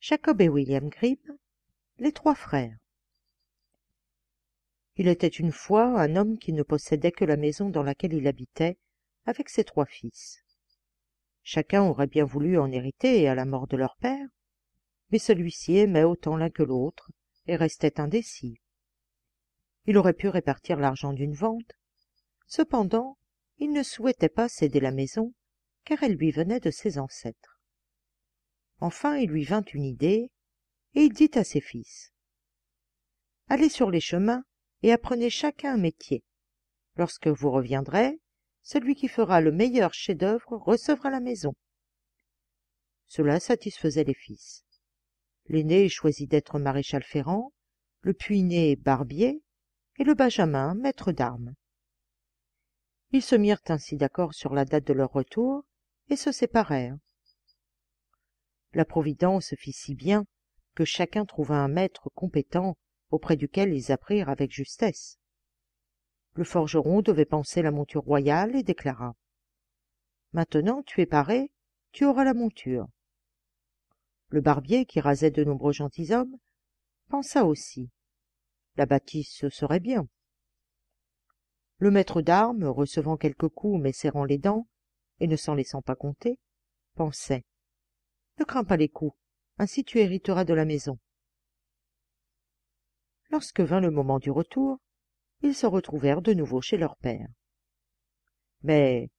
Jacob et William Grimm, les trois frères. Il était une fois un homme qui ne possédait que la maison dans laquelle il habitait, avec ses trois fils. Chacun aurait bien voulu en hériter à la mort de leur père, mais celui-ci aimait autant l'un que l'autre et restait indécis. Il aurait pu répartir l'argent d'une vente, cependant il ne souhaitait pas céder la maison car elle lui venait de ses ancêtres enfin il lui vint une idée et il dit à ses fils allez sur les chemins et apprenez chacun un métier lorsque vous reviendrez celui qui fera le meilleur chef-d'œuvre recevra la maison cela satisfaisait les fils l'aîné choisit d'être maréchal ferrant le puiné barbier et le benjamin maître d'armes ils se mirent ainsi d'accord sur la date de leur retour et se séparèrent la providence fit si bien que chacun trouva un maître compétent auprès duquel ils apprirent avec justesse le forgeron devait penser la monture royale et déclara maintenant tu es paré tu auras la monture le barbier qui rasait de nombreux gentilshommes pensa aussi la bâtisse serait bien le maître d'armes recevant quelques coups mais serrant les dents et ne s'en laissant pas compter pensait ne crains pas les coups ainsi tu hériteras de la maison lorsque vint le moment du retour ils se retrouvèrent de nouveau chez leur père mais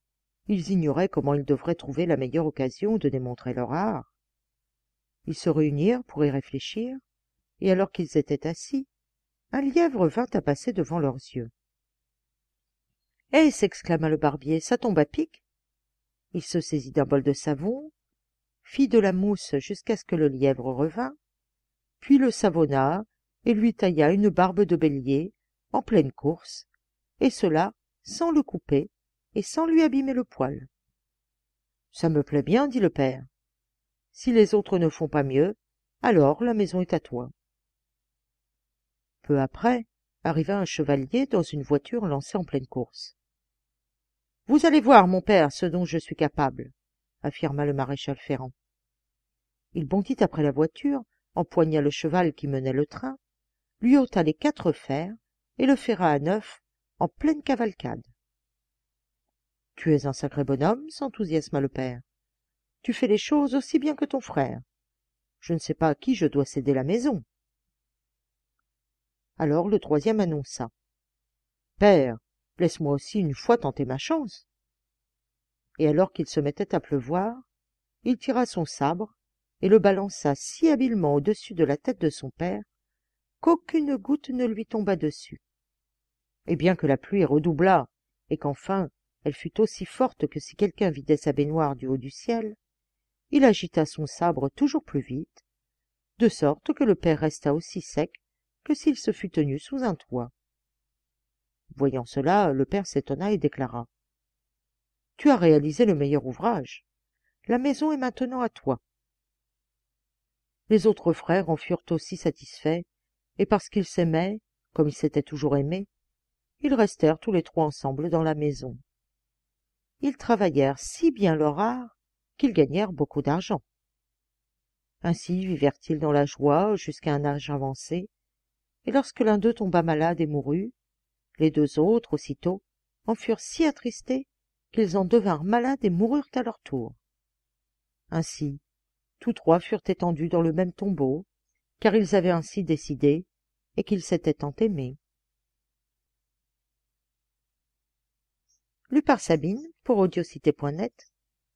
ils ignoraient comment ils devraient trouver la meilleure occasion de démontrer leur art ils se réunirent pour y réfléchir et alors qu'ils étaient assis un lièvre vint à passer devant leurs yeux eh s'exclama le barbier ça tombe à pic il se saisit d'un bol de savon fit de la mousse jusqu'à ce que le lièvre revînt, puis le savonna et lui tailla une barbe de bélier en pleine course, et cela sans le couper et sans lui abîmer le poil. Ça me plaît bien, dit le père. Si les autres ne font pas mieux, alors la maison est à toi. Peu après, arriva un chevalier dans une voiture lancée en pleine course. Vous allez voir, mon père, ce dont je suis capable, affirma le maréchal Ferrand. Il bondit après la voiture, empoigna le cheval qui menait le train, lui ôta les quatre fers et le ferra à neuf en pleine cavalcade. Tu es un sacré bonhomme, s'enthousiasma le père. Tu fais les choses aussi bien que ton frère. Je ne sais pas à qui je dois céder la maison. Alors le troisième annonça. Père, laisse-moi aussi une fois tenter ma chance. Et alors qu'il se mettait à pleuvoir, il tira son sabre et le balança si habilement au-dessus de la tête de son père qu'aucune goutte ne lui tomba dessus. Et bien que la pluie redoubla, et qu'enfin elle fut aussi forte que si quelqu'un vidait sa baignoire du haut du ciel, il agita son sabre toujours plus vite, de sorte que le père resta aussi sec que s'il se fût tenu sous un toit. Voyant cela, le père s'étonna et déclara. Tu as réalisé le meilleur ouvrage. La maison est maintenant à toi les autres frères en furent aussi satisfaits, et parce qu'ils s'aimaient, comme ils s'étaient toujours aimés, ils restèrent tous les trois ensemble dans la maison. Ils travaillèrent si bien leur art qu'ils gagnèrent beaucoup d'argent. Ainsi vivèrent ils dans la joie jusqu'à un âge avancé, et lorsque l'un d'eux tomba malade et mourut, les deux autres, aussitôt, en furent si attristés qu'ils en devinrent malades et moururent à leur tour. Ainsi, tous trois furent étendus dans le même tombeau, car ils avaient ainsi décidé, et qu'ils s'étaient tant aimés. Lu par Sabine, pour audiocité.net,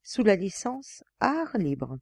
sous la licence Art libre.